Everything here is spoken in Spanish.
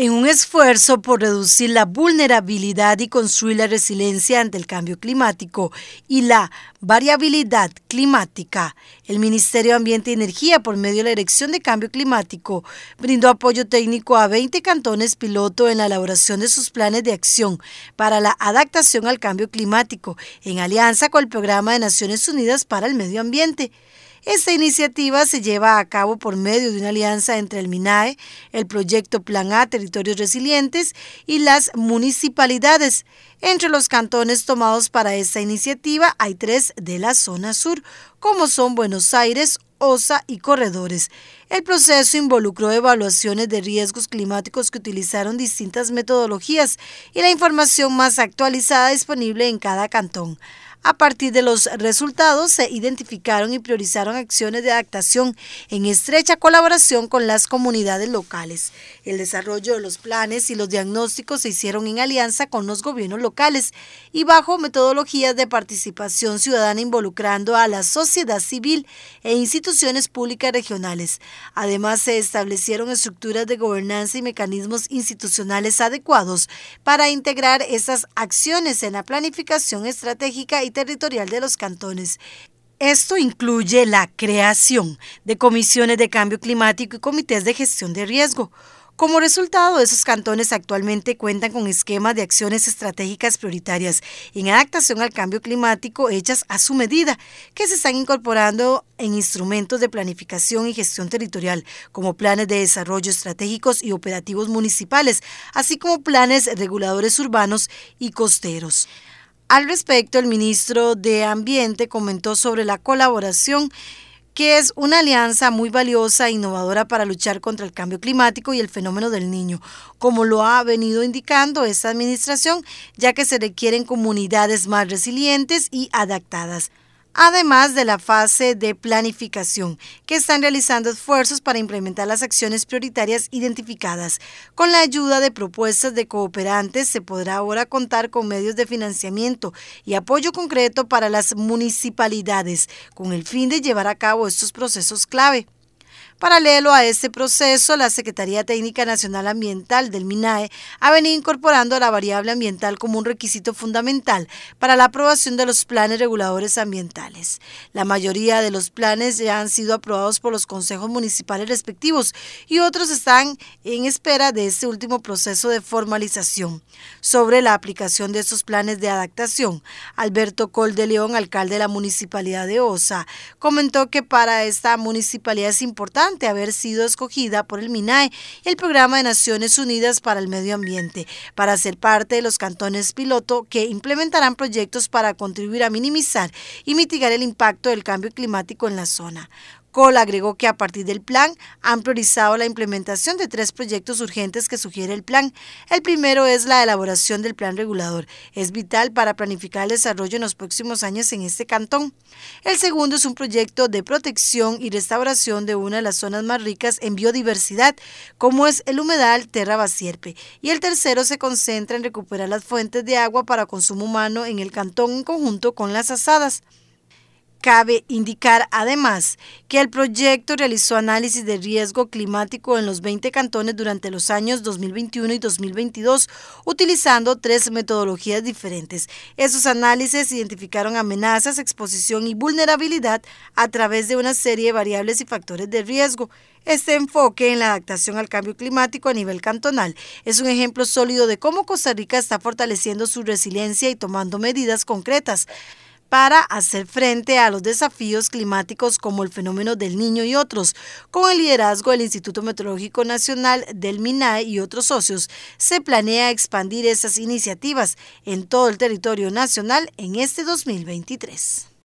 En un esfuerzo por reducir la vulnerabilidad y construir la resiliencia ante el cambio climático y la variabilidad climática, el Ministerio de Ambiente y Energía, por medio de la Dirección de Cambio Climático, brindó apoyo técnico a 20 cantones piloto en la elaboración de sus planes de acción para la adaptación al cambio climático, en alianza con el Programa de Naciones Unidas para el Medio Ambiente. Esta iniciativa se lleva a cabo por medio de una alianza entre el MINAE, el proyecto Plan A Territorios Resilientes y las municipalidades. Entre los cantones tomados para esta iniciativa hay tres de la zona sur, como son Buenos Aires, OSA y Corredores. El proceso involucró evaluaciones de riesgos climáticos que utilizaron distintas metodologías y la información más actualizada disponible en cada cantón. A partir de los resultados se identificaron y priorizaron acciones de adaptación en estrecha colaboración con las comunidades locales. El desarrollo de los planes y los diagnósticos se hicieron en alianza con los gobiernos locales y bajo metodologías de participación ciudadana involucrando a la sociedad civil e instituciones públicas regionales. Además se establecieron estructuras de gobernanza y mecanismos institucionales adecuados para integrar estas acciones en la planificación estratégica y territorial de los cantones. Esto incluye la creación de comisiones de cambio climático y comités de gestión de riesgo. Como resultado, esos cantones actualmente cuentan con esquemas de acciones estratégicas prioritarias en adaptación al cambio climático hechas a su medida, que se están incorporando en instrumentos de planificación y gestión territorial, como planes de desarrollo estratégicos y operativos municipales, así como planes reguladores urbanos y costeros. Al respecto, el ministro de Ambiente comentó sobre la colaboración que es una alianza muy valiosa e innovadora para luchar contra el cambio climático y el fenómeno del niño, como lo ha venido indicando esta administración, ya que se requieren comunidades más resilientes y adaptadas además de la fase de planificación, que están realizando esfuerzos para implementar las acciones prioritarias identificadas. Con la ayuda de propuestas de cooperantes, se podrá ahora contar con medios de financiamiento y apoyo concreto para las municipalidades, con el fin de llevar a cabo estos procesos clave. Paralelo a este proceso, la Secretaría Técnica Nacional Ambiental del MINAE ha venido incorporando la variable ambiental como un requisito fundamental para la aprobación de los planes reguladores ambientales. La mayoría de los planes ya han sido aprobados por los consejos municipales respectivos y otros están en espera de este último proceso de formalización. Sobre la aplicación de estos planes de adaptación, Alberto Col de León, alcalde de la Municipalidad de Osa, comentó que para esta municipalidad es importante ante haber sido escogida por el MINAE el Programa de Naciones Unidas para el Medio Ambiente para ser parte de los cantones piloto que implementarán proyectos para contribuir a minimizar y mitigar el impacto del cambio climático en la zona. Gol agregó que a partir del plan han priorizado la implementación de tres proyectos urgentes que sugiere el plan. El primero es la elaboración del plan regulador. Es vital para planificar el desarrollo en los próximos años en este cantón. El segundo es un proyecto de protección y restauración de una de las zonas más ricas en biodiversidad, como es el humedal Terra Basierpe. Y el tercero se concentra en recuperar las fuentes de agua para consumo humano en el cantón en conjunto con las asadas. Cabe indicar además que el proyecto realizó análisis de riesgo climático en los 20 cantones durante los años 2021 y 2022 utilizando tres metodologías diferentes. Esos análisis identificaron amenazas, exposición y vulnerabilidad a través de una serie de variables y factores de riesgo. Este enfoque en la adaptación al cambio climático a nivel cantonal es un ejemplo sólido de cómo Costa Rica está fortaleciendo su resiliencia y tomando medidas concretas para hacer frente a los desafíos climáticos como el fenómeno del niño y otros. Con el liderazgo del Instituto Meteorológico Nacional del MINAE y otros socios, se planea expandir esas iniciativas en todo el territorio nacional en este 2023.